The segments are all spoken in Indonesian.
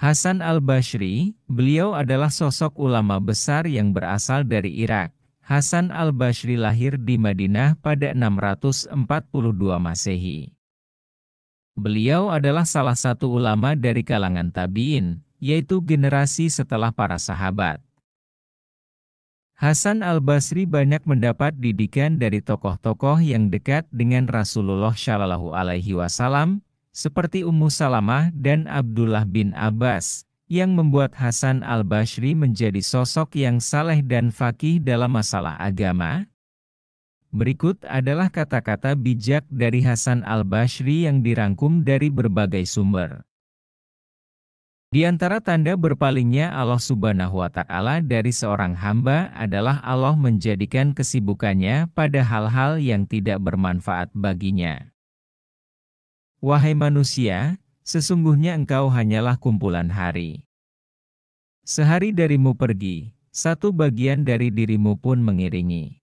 Hasan al-Bashri, beliau adalah sosok ulama besar yang berasal dari Irak. Hasan al-Bashri lahir di Madinah pada 642 Masehi. Beliau adalah salah satu ulama dari kalangan tabi'in, yaitu generasi setelah para sahabat. Hasan al-Basri banyak mendapat didikan dari tokoh-tokoh yang dekat dengan Rasulullah Shallallahu alaihi wasallam, seperti Ummu Salamah dan Abdullah bin Abbas, yang membuat Hasan al-Bashri menjadi sosok yang saleh dan fakih dalam masalah agama? Berikut adalah kata-kata bijak dari Hasan al-Bashri yang dirangkum dari berbagai sumber. Di antara tanda berpalingnya Allah subhanahu wa ta'ala dari seorang hamba adalah Allah menjadikan kesibukannya pada hal-hal yang tidak bermanfaat baginya. Wahai manusia, sesungguhnya engkau hanyalah kumpulan hari. Sehari darimu pergi, satu bagian dari dirimu pun mengiringi.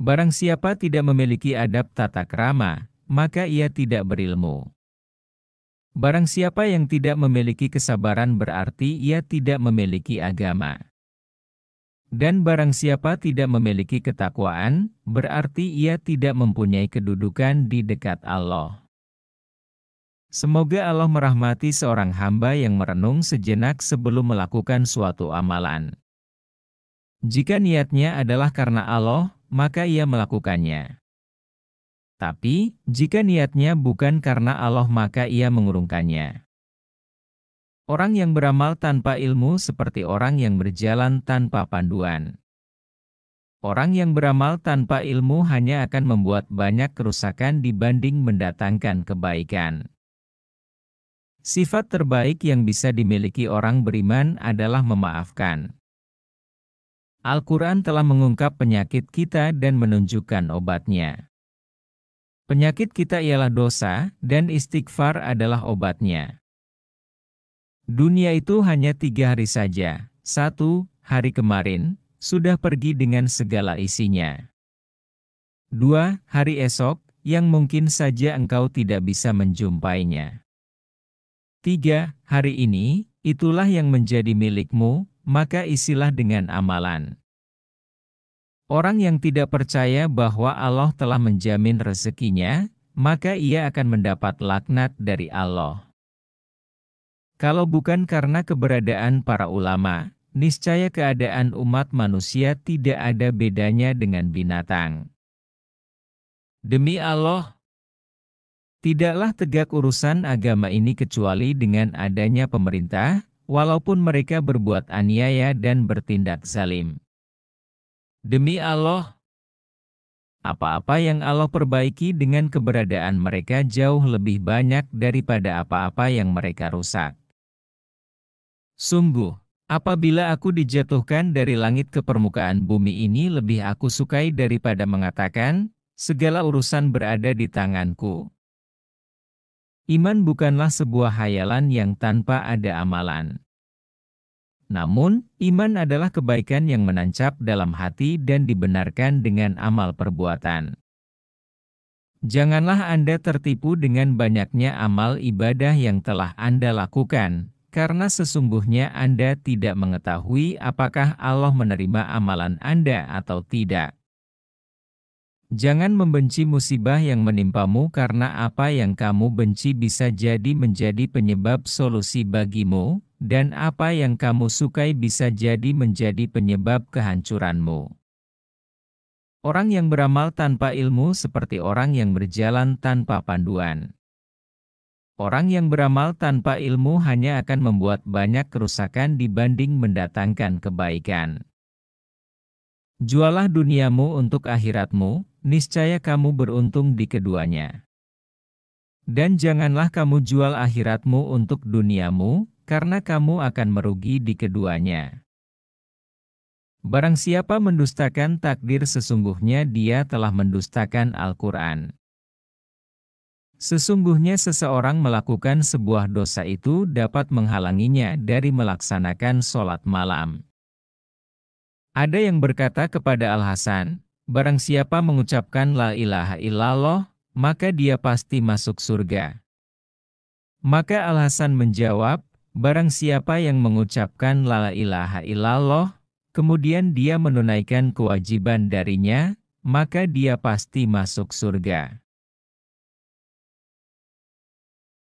Barang siapa tidak memiliki adab tata krama, maka ia tidak berilmu. Barang siapa yang tidak memiliki kesabaran berarti ia tidak memiliki agama. Dan barang siapa tidak memiliki ketakwaan, berarti ia tidak mempunyai kedudukan di dekat Allah. Semoga Allah merahmati seorang hamba yang merenung sejenak sebelum melakukan suatu amalan. Jika niatnya adalah karena Allah, maka ia melakukannya. Tapi, jika niatnya bukan karena Allah maka ia mengurungkannya. Orang yang beramal tanpa ilmu seperti orang yang berjalan tanpa panduan. Orang yang beramal tanpa ilmu hanya akan membuat banyak kerusakan dibanding mendatangkan kebaikan. Sifat terbaik yang bisa dimiliki orang beriman adalah memaafkan. Al-Quran telah mengungkap penyakit kita dan menunjukkan obatnya. Penyakit kita ialah dosa, dan istighfar adalah obatnya. Dunia itu hanya tiga hari saja. Satu, hari kemarin, sudah pergi dengan segala isinya. Dua, hari esok, yang mungkin saja engkau tidak bisa menjumpainya. 3. Hari ini, itulah yang menjadi milikmu, maka isilah dengan amalan. Orang yang tidak percaya bahwa Allah telah menjamin rezekinya, maka ia akan mendapat laknat dari Allah. Kalau bukan karena keberadaan para ulama, niscaya keadaan umat manusia tidak ada bedanya dengan binatang. Demi Allah, Tidaklah tegak urusan agama ini kecuali dengan adanya pemerintah, walaupun mereka berbuat aniaya dan bertindak zalim. Demi Allah, apa-apa yang Allah perbaiki dengan keberadaan mereka jauh lebih banyak daripada apa-apa yang mereka rusak. Sungguh, apabila aku dijatuhkan dari langit ke permukaan bumi ini lebih aku sukai daripada mengatakan, segala urusan berada di tanganku. Iman bukanlah sebuah hayalan yang tanpa ada amalan. Namun, iman adalah kebaikan yang menancap dalam hati dan dibenarkan dengan amal perbuatan. Janganlah Anda tertipu dengan banyaknya amal ibadah yang telah Anda lakukan, karena sesungguhnya Anda tidak mengetahui apakah Allah menerima amalan Anda atau tidak. Jangan membenci musibah yang menimpamu karena apa yang kamu benci bisa jadi menjadi penyebab solusi bagimu, dan apa yang kamu sukai bisa jadi menjadi penyebab kehancuranmu. Orang yang beramal tanpa ilmu seperti orang yang berjalan tanpa panduan. Orang yang beramal tanpa ilmu hanya akan membuat banyak kerusakan dibanding mendatangkan kebaikan. Jualah duniamu untuk akhiratmu, niscaya kamu beruntung di keduanya. Dan janganlah kamu jual akhiratmu untuk duniamu, karena kamu akan merugi di keduanya. Barang siapa mendustakan takdir sesungguhnya dia telah mendustakan Al-Quran. Sesungguhnya seseorang melakukan sebuah dosa itu dapat menghalanginya dari melaksanakan sholat malam. Ada yang berkata kepada Al-Hasan, barang siapa mengucapkan la ilaha illallah, maka dia pasti masuk surga. Maka Al-Hasan menjawab, barang siapa yang mengucapkan la ilaha illallah, kemudian dia menunaikan kewajiban darinya, maka dia pasti masuk surga.